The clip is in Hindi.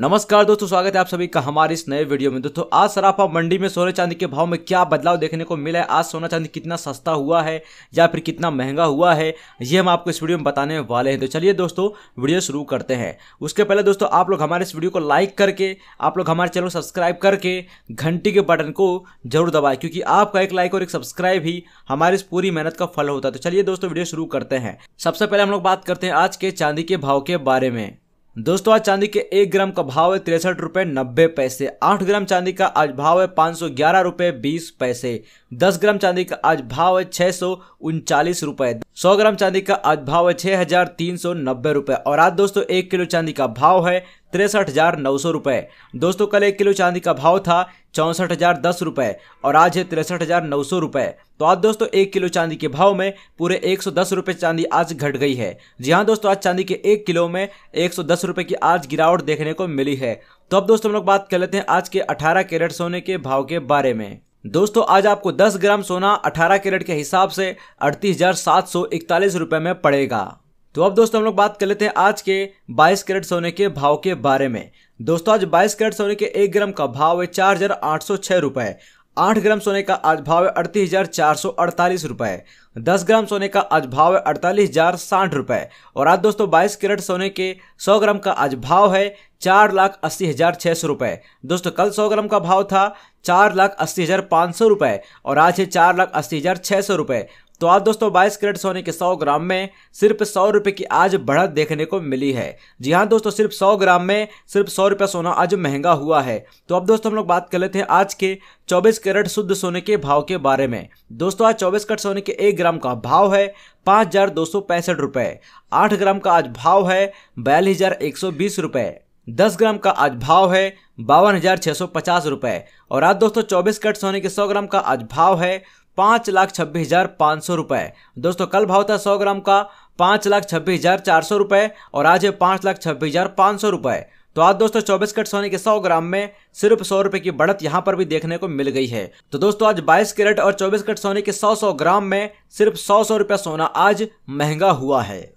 नमस्कार दोस्तों स्वागत है आप सभी का हमारे इस नए वीडियो में दोस्तों आज सराफा मंडी में सोने चांदी के भाव में क्या बदलाव देखने को मिला है आज सोना चांदी कितना सस्ता हुआ है या फिर कितना महंगा हुआ है ये हम आपको इस वीडियो में बताने वाले हैं तो चलिए दोस्तों वीडियो शुरू करते हैं उसके पहले दोस्तों आप लोग हमारे इस वीडियो को लाइक करके आप लोग हमारे चैनल को सब्सक्राइब करके घंटी के बटन को जरूर दबाए क्योंकि आपका एक लाइक और एक सब्सक्राइब ही हमारी इस पूरी मेहनत का फल होता है तो चलिए दोस्तों वीडियो शुरू करते हैं सबसे पहले हम लोग बात करते हैं आज के चांदी के भाव के बारे में दोस्तों आज चांदी के एक ग्राम का भाव है तिरसठ रुपए नब्बे पैसे आठ ग्राम चांदी का आज भाव है पाँच सौ ग्यारह रुपए बीस पैसे दस ग्राम चांदी का आज भाव है छह सौ उनचालीस रुपए सौ ग्राम चांदी का आज भाव है छह हजार तीन सौ नब्बे रुपए और आज दोस्तों एक किलो चांदी का भाव है तिरसठ हजार नौ सौ रुपये दोस्तों कल एक किलो चांदी का भाव था चौंसठ हजार दस रुपये और आज है तिरसठ हजार नौ सौ रुपये तो आज दोस्तों एक किलो चांदी के भाव में पूरे एक सौ दस रुपये चांदी आज घट गई है जी हाँ दोस्तों आज चांदी के एक किलो में एक सौ दस रुपये की आज गिरावट देखने को मिली है तो अब दोस्तों हम लोग बात कर लेते हैं आज के अठारह कैरेट सोने के भाव के बारे में दोस्तों आज आपको 10 ग्राम सोना 18 कैरेट के हिसाब से अड़तीस हजार सात सौ इकतालीस रुपए में पड़ेगा तो अब दोस्तों हम लोग बात कर लेते हैं आज के 22 कैरेट सोने के भाव के बारे में दोस्तों आज 22 कैरेट सोने के एक ग्राम का भाव है चार हजार आठ सौ छह रुपए आठ ग्राम सोने का आज भाव है अड़तीस हजार चार सौ अड़तालीस रुपए दस ग्राम सोने का आज भाव है अड़तालीस हजार साठ रुपए और आज दोस्तों बाईस कैरेट सोने के सौ ग्राम का आज भाव है चार लाख अस्सी हजार छह सौ रुपए दोस्तों कल सौ ग्राम का भाव था चार लाख अस्सी हजार पाँच सौ रुपए और आज है चार लाख अस्सी हजार छह सौ रुपए तो आज दोस्तों बाईस कैरेट सोने के 100 ग्राम में सिर्फ सौ रुपये की आज बढ़त देखने को मिली है जी हाँ दोस्तों सिर्फ 100 ग्राम में सिर्फ सौ रुपया सोना आज महंगा हुआ है तो अब दोस्तों हम लोग बात कर लेते हैं आज के 24 कैरेट शुद्ध सोने के भाव के बारे में दोस्तों आज 24 कैरेट सोने के एक ग्राम का भाव है पाँच हज़ार दो सौ पैंसठ आठ ग्राम का आज भाव है बयालीस हज़ार एक सौ बीस रुपये दस ग्राम का आज भाव है बावन हज़ार छः सौ पचास रुपये और आज दोस्तों चौबीस कैरेट सोने के सौ ग्राम का आज भाव है पांच लाख छब्बीस हजार पांच सौ रुपए दोस्तों कल भाव था सौ ग्राम का पांच लाख छब्बीस हजार चार सौ रुपए और आज है पांच लाख छब्बीस हजार पाँच सौ रुपए तो आज दोस्तों चौबीस कट सोने के सौ ग्राम में सिर्फ सौ रुपए की बढ़त यहाँ पर भी देखने को मिल गई है तो दोस्तों आज बाईस कैरेट और चौबीस कट सोने के सौ सौ ग्राम में सिर्फ सौ सौ रुपया सोना आज महंगा हुआ है